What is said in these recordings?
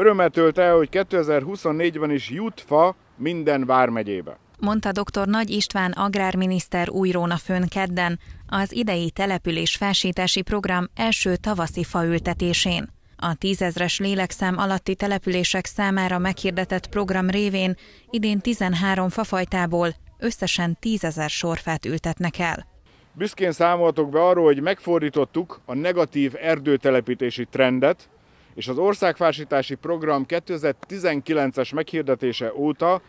Örömmel tölt el, hogy 2024-ben is jut fa minden vármegyébe mondta dr. Nagy István agrárminiszter újróna főn kedden az idei település felsítási program első tavaszi faültetésén. A tízezres lélekszám alatti települések számára meghirdetett program révén idén 13 fafajtából összesen tízezer sorfát ültetnek el. Büszkén számoltok be arról, hogy megfordítottuk a negatív erdőtelepítési trendet, és az országfásítási program 2019-es meghirdetése óta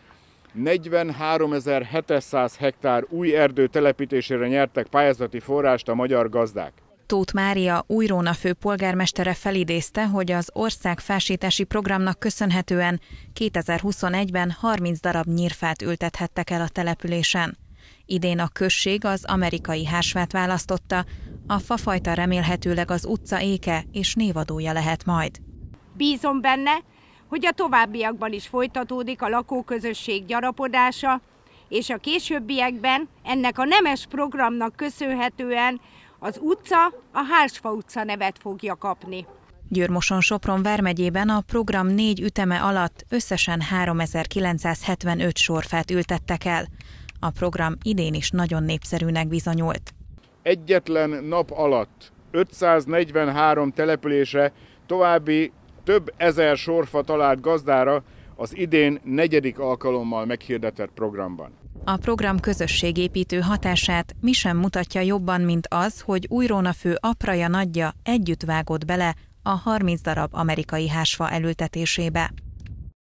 43.700 hektár új erdő telepítésére nyertek pályázati forrást a magyar gazdák. Tóth Mária újróna főpolgármestere felidézte, hogy az ország fásítási programnak köszönhetően 2021-ben 30 darab nyírfát ültethettek el a településen. Idén a község az amerikai hásvát választotta, a fafajta remélhetőleg az utca éke és névadója lehet majd. Bízom benne, hogy a továbbiakban is folytatódik a lakóközösség gyarapodása, és a későbbiekben ennek a nemes programnak köszönhetően az utca a Hársfa utca nevet fogja kapni. Győrmoson Sopron vármegyében a program négy üteme alatt összesen 3975 sorfát ültettek el. A program idén is nagyon népszerűnek bizonyult egyetlen nap alatt 543 településre további több ezer sorfa talált gazdára az idén negyedik alkalommal meghirdetett programban. A program közösségépítő hatását mi sem mutatja jobban, mint az, hogy fő apraja nagyja együtt vágott bele a 30 darab amerikai hásfa elültetésébe.